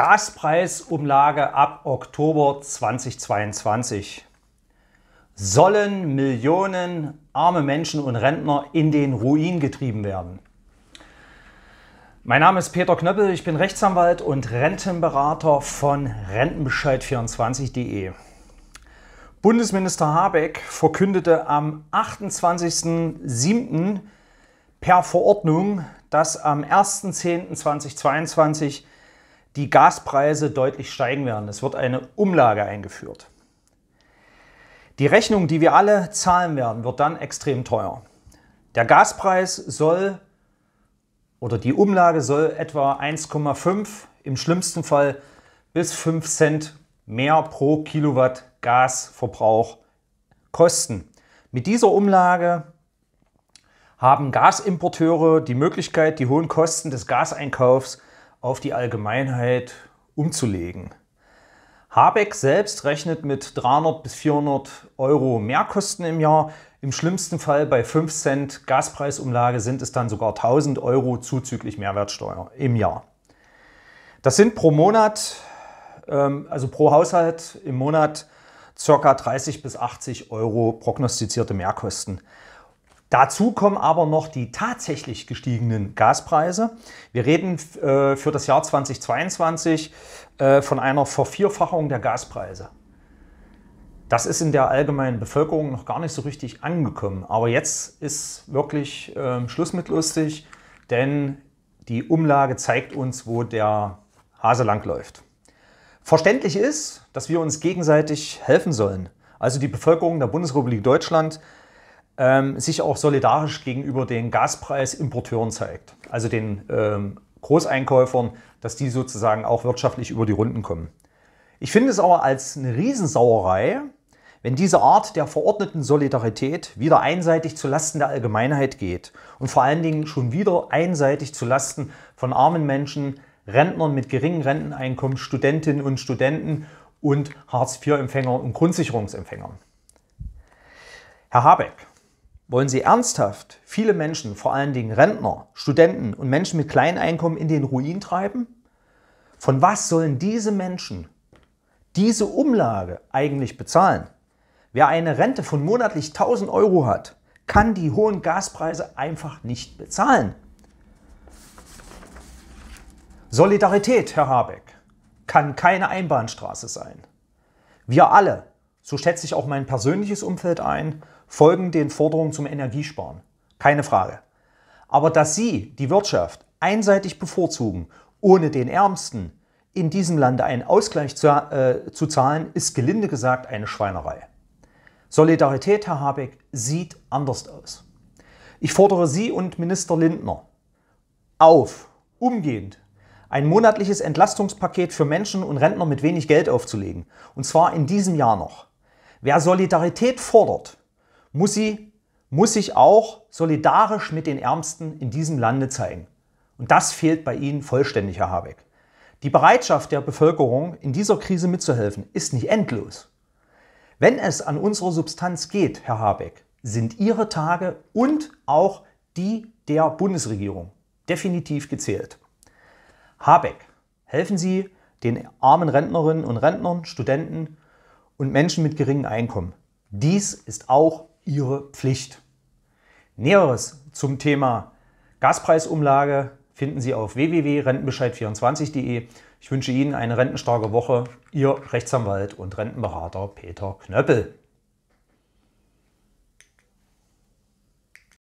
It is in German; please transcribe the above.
Gaspreisumlage ab Oktober 2022. Sollen Millionen arme Menschen und Rentner in den Ruin getrieben werden? Mein Name ist Peter Knöppel, ich bin Rechtsanwalt und Rentenberater von Rentenbescheid24.de. Bundesminister Habeck verkündete am 28.07. per Verordnung, dass am 1.10.2022 die Gaspreise deutlich steigen werden. Es wird eine Umlage eingeführt. Die Rechnung, die wir alle zahlen werden, wird dann extrem teuer. Der Gaspreis soll oder die Umlage soll etwa 1,5, im schlimmsten Fall bis 5 Cent mehr pro Kilowatt Gasverbrauch kosten. Mit dieser Umlage haben Gasimporteure die Möglichkeit, die hohen Kosten des Gaseinkaufs auf die Allgemeinheit umzulegen. Habeck selbst rechnet mit 300 bis 400 Euro Mehrkosten im Jahr. Im schlimmsten Fall bei 5 Cent Gaspreisumlage sind es dann sogar 1000 Euro zuzüglich Mehrwertsteuer im Jahr. Das sind pro Monat, ähm, also pro Haushalt im Monat, ca. 30 bis 80 Euro prognostizierte Mehrkosten. Dazu kommen aber noch die tatsächlich gestiegenen Gaspreise. Wir reden äh, für das Jahr 2022 äh, von einer Vervierfachung der Gaspreise. Das ist in der allgemeinen Bevölkerung noch gar nicht so richtig angekommen. Aber jetzt ist wirklich ähm, Schluss mit lustig, denn die Umlage zeigt uns, wo der Hase lang läuft. Verständlich ist, dass wir uns gegenseitig helfen sollen. Also die Bevölkerung der Bundesrepublik Deutschland ähm, sich auch solidarisch gegenüber den Gaspreisimporteuren zeigt, also den ähm, Großeinkäufern, dass die sozusagen auch wirtschaftlich über die Runden kommen. Ich finde es aber als eine Riesensauerei, wenn diese Art der verordneten Solidarität wieder einseitig zu Lasten der Allgemeinheit geht und vor allen Dingen schon wieder einseitig zu Lasten von armen Menschen, Rentnern mit geringen Renteneinkommen, Studentinnen und Studenten und Hartz-IV-Empfängern und Grundsicherungsempfängern. Herr Habeck, wollen Sie ernsthaft viele Menschen, vor allen Dingen Rentner, Studenten und Menschen mit kleinen Einkommen in den Ruin treiben? Von was sollen diese Menschen diese Umlage eigentlich bezahlen? Wer eine Rente von monatlich 1000 Euro hat, kann die hohen Gaspreise einfach nicht bezahlen. Solidarität, Herr Habeck, kann keine Einbahnstraße sein. Wir alle so schätze ich auch mein persönliches Umfeld ein, folgen den Forderungen zum Energiesparen. Keine Frage. Aber dass Sie die Wirtschaft einseitig bevorzugen, ohne den Ärmsten in diesem Lande einen Ausgleich zu, äh, zu zahlen, ist gelinde gesagt eine Schweinerei. Solidarität, Herr Habeck, sieht anders aus. Ich fordere Sie und Minister Lindner auf, umgehend ein monatliches Entlastungspaket für Menschen und Rentner mit wenig Geld aufzulegen. Und zwar in diesem Jahr noch. Wer Solidarität fordert, muss, sie, muss sich auch solidarisch mit den Ärmsten in diesem Lande zeigen. Und das fehlt bei Ihnen vollständig, Herr Habeck. Die Bereitschaft der Bevölkerung, in dieser Krise mitzuhelfen, ist nicht endlos. Wenn es an unsere Substanz geht, Herr Habeck, sind Ihre Tage und auch die der Bundesregierung definitiv gezählt. Habeck, helfen Sie den armen Rentnerinnen und Rentnern, Studenten, und Menschen mit geringem Einkommen. Dies ist auch ihre Pflicht. Näheres zum Thema Gaspreisumlage finden Sie auf www.rentenbescheid24.de. Ich wünsche Ihnen eine rentenstarke Woche. Ihr Rechtsanwalt und Rentenberater Peter Knöppel.